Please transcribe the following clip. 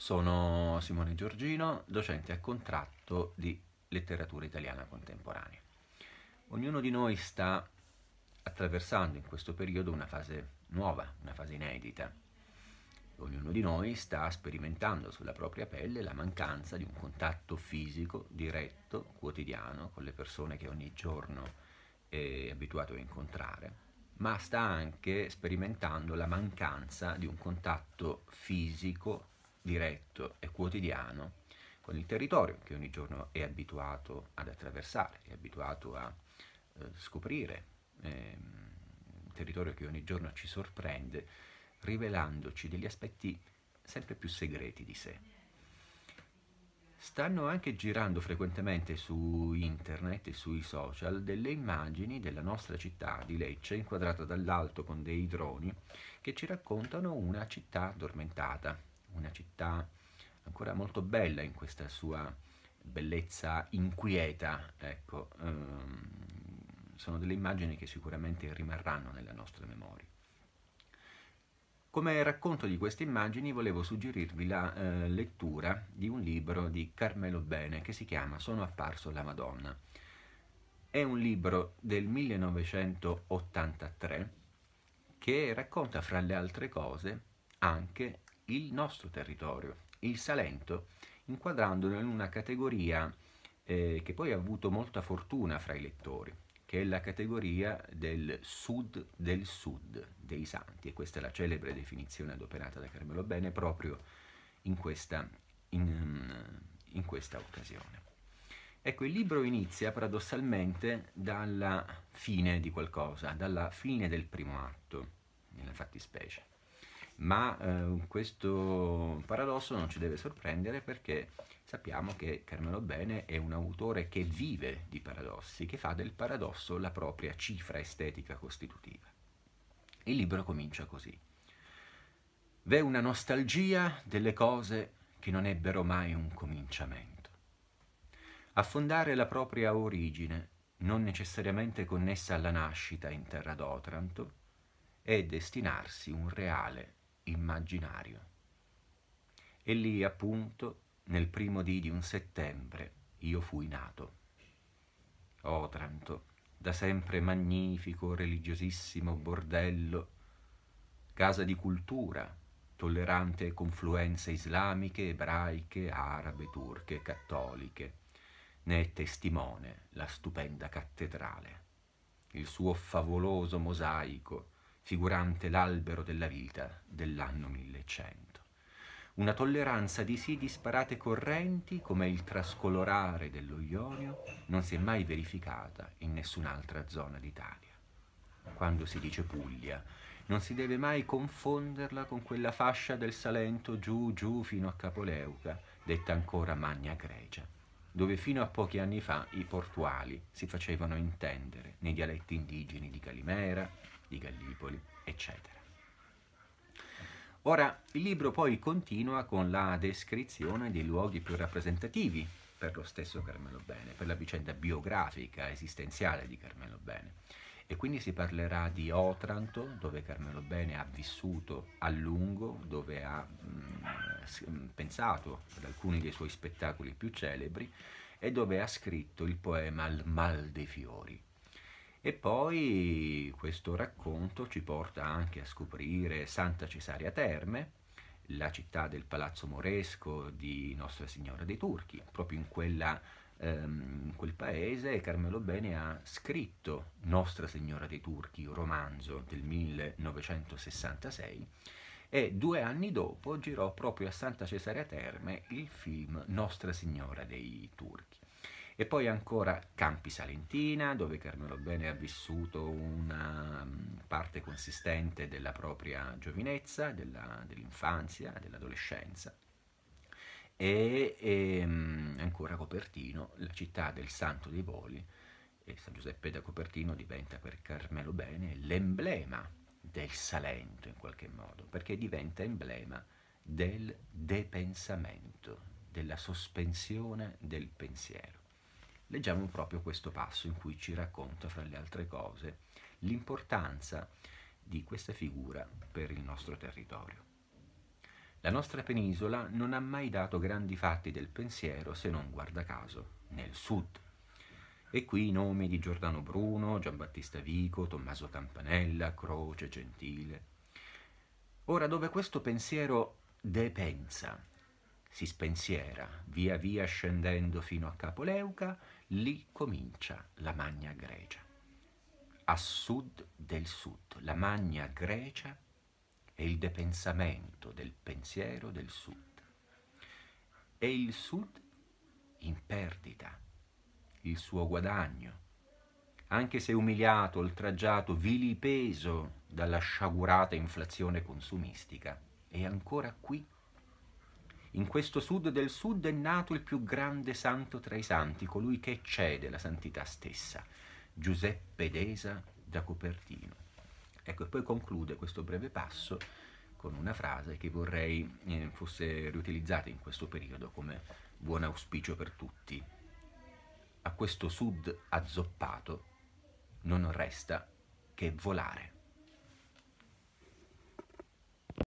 Sono Simone Giorgino, docente a contratto di letteratura italiana contemporanea. Ognuno di noi sta attraversando in questo periodo una fase nuova, una fase inedita. Ognuno di noi sta sperimentando sulla propria pelle la mancanza di un contatto fisico, diretto, quotidiano con le persone che ogni giorno è abituato a incontrare, ma sta anche sperimentando la mancanza di un contatto fisico, diretto e quotidiano con il territorio che ogni giorno è abituato ad attraversare, è abituato a eh, scoprire, eh, un territorio che ogni giorno ci sorprende, rivelandoci degli aspetti sempre più segreti di sé. Stanno anche girando frequentemente su internet e sui social delle immagini della nostra città di Lecce, inquadrata dall'alto con dei droni, che ci raccontano una città addormentata, una città ancora molto bella in questa sua bellezza inquieta, ecco, ehm, sono delle immagini che sicuramente rimarranno nella nostra memoria. Come racconto di queste immagini volevo suggerirvi la eh, lettura di un libro di Carmelo Bene che si chiama Sono apparso la Madonna. È un libro del 1983 che racconta fra le altre cose anche il nostro territorio, il Salento, inquadrandolo in una categoria eh, che poi ha avuto molta fortuna fra i lettori, che è la categoria del sud del sud dei santi, e questa è la celebre definizione adoperata da Carmelo Bene proprio in questa, in, in questa occasione. Ecco, il libro inizia paradossalmente dalla fine di qualcosa, dalla fine del primo atto, nella fattispecie ma eh, questo paradosso non ci deve sorprendere perché sappiamo che Carmelo Bene è un autore che vive di paradossi, che fa del paradosso la propria cifra estetica costitutiva. Il libro comincia così. V'è una nostalgia delle cose che non ebbero mai un cominciamento. Affondare la propria origine, non necessariamente connessa alla nascita in terra d'Otranto, è destinarsi un reale immaginario. E lì appunto, nel primo dì di un settembre, io fui nato. Otranto, da sempre magnifico, religiosissimo bordello, casa di cultura, tollerante confluenze islamiche, ebraiche, arabe, turche, cattoliche. Ne è testimone la stupenda cattedrale, il suo favoloso mosaico, figurante l'albero della vita dell'anno 1100. Una tolleranza di sì disparate correnti come il trascolorare dello Ionio non si è mai verificata in nessun'altra zona d'Italia. Quando si dice Puglia, non si deve mai confonderla con quella fascia del Salento giù giù fino a Capoleuca, detta ancora Magna Grecia, dove fino a pochi anni fa i portuali si facevano intendere nei dialetti indigeni di Calimera, di Gallipoli, eccetera. Ora, il libro poi continua con la descrizione dei luoghi più rappresentativi per lo stesso Carmelo Bene, per la vicenda biografica, esistenziale di Carmelo Bene. E quindi si parlerà di Otranto, dove Carmelo Bene ha vissuto a lungo, dove ha mh, mm, mm, pensato ad alcuni dei suoi spettacoli più celebri e dove ha scritto il poema Il mal dei fiori, e poi questo racconto ci porta anche a scoprire Santa Cesarea Terme, la città del palazzo moresco di Nostra Signora dei Turchi, proprio in quella ehm, in quel paese Carmelo Bene ha scritto Nostra Signora dei Turchi, romanzo del 1966, e due anni dopo girò proprio a Santa Cesarea Terme il film Nostra Signora dei Turchi. E poi ancora Campi Salentina, dove Carmelo Bene ha vissuto una mm, parte consistente della propria giovinezza, dell'infanzia, dell'adolescenza. E, e mm, ancora Copertino, la città del Santo dei Voli, e San Giuseppe da Copertino diventa per Carmelo Bene l'emblema del Salento in qualche modo, perché diventa emblema del depensamento, della sospensione del pensiero leggiamo proprio questo passo in cui ci racconta, fra le altre cose, l'importanza di questa figura per il nostro territorio. La nostra penisola non ha mai dato grandi fatti del pensiero se non, guarda caso, nel sud. E qui i nomi di Giordano Bruno, Giambattista Vico, Tommaso Campanella, Croce, Gentile. Ora, dove questo pensiero depensa si spensiera, via via scendendo fino a Capoleuca, lì comincia la Magna Grecia. A sud del sud, la Magna Grecia è il depensamento del pensiero del sud. E il sud in perdita, il suo guadagno, anche se umiliato, oltraggiato, vilipeso dalla sciagurata inflazione consumistica, è ancora qui in questo sud del sud è nato il più grande santo tra i santi, colui che eccede la santità stessa, Giuseppe Desa da Copertino. Ecco, e poi conclude questo breve passo con una frase che vorrei eh, fosse riutilizzata in questo periodo come buon auspicio per tutti. A questo sud azzoppato non resta che volare.